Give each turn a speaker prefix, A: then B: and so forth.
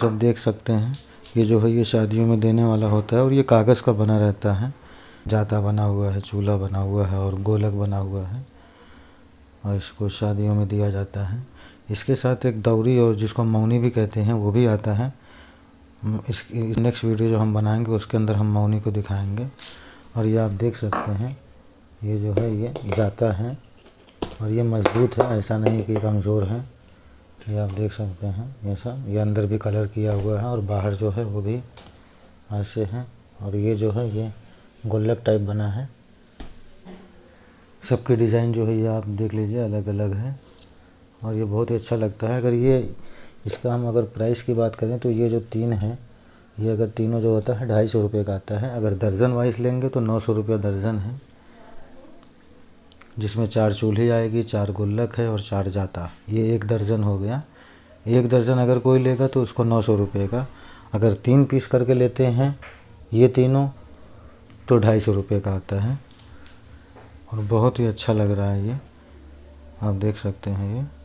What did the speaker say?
A: सब देख सकते हैं ये जो है ये शादियों में देने वाला होता है और ये कागज़ का बना रहता है जाता बना हुआ है चूल्हा बना हुआ है और गोलक बना हुआ है और इसको शादियों में दिया जाता है इसके साथ एक दौरी और जिसको मौनी भी कहते हैं वो भी आता है इस नेक्स्ट वीडियो जो हम बनाएंगे उसके अंदर हम मौनी को दिखाएंगे और ये आप देख सकते हैं ये जो है ये जाता है और ये मजबूत है ऐसा नहीं कि कमज़ोर है ये आप देख सकते हैं ऐसा ये अंदर भी कलर किया हुआ है और बाहर जो है वो भी ऐसे हैं और ये जो है ये गोल्लक टाइप बना है सबके डिज़ाइन जो है ये आप देख लीजिए अलग अलग है और ये बहुत ही अच्छा लगता है अगर ये इसका हम अगर प्राइस की बात करें तो ये जो तीन है ये अगर तीनों जो होता है ढाई सौ रुपये का आता है अगर दर्जन वाइज लेंगे तो नौ सौ रुपये दर्जन है जिसमें चार चूल्ही आएगी चार गुल्लक है और चार जाता ये एक दर्जन हो गया एक दर्जन अगर कोई लेगा तो उसको नौ सौ रुपये का अगर तीन पीस करके लेते हैं ये तीनों तो ढाई सौ रुपये का आता है और बहुत ही अच्छा लग रहा है ये आप देख सकते हैं ये